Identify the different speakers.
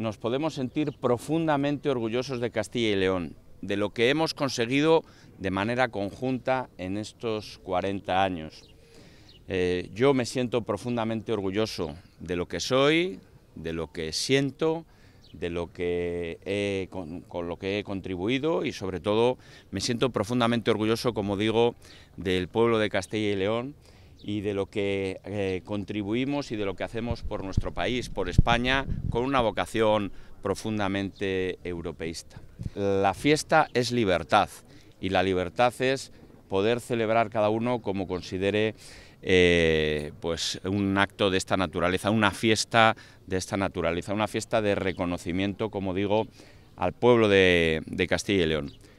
Speaker 1: nos podemos sentir profundamente orgullosos de Castilla y León, de lo que hemos conseguido de manera conjunta en estos 40 años. Eh, yo me siento profundamente orgulloso de lo que soy, de lo que siento, de lo que con, lo que he contribuido y sobre todo me siento profundamente orgulloso, como digo, del pueblo de Castilla y León y de lo que eh, contribuimos y de lo que hacemos por nuestro país, por España, con una vocación profundamente europeísta. La fiesta es libertad y la libertad es poder celebrar cada uno como considere eh, pues un acto de esta naturaleza, una fiesta de esta naturaleza, una fiesta de reconocimiento, como digo, al pueblo de Castilla y León.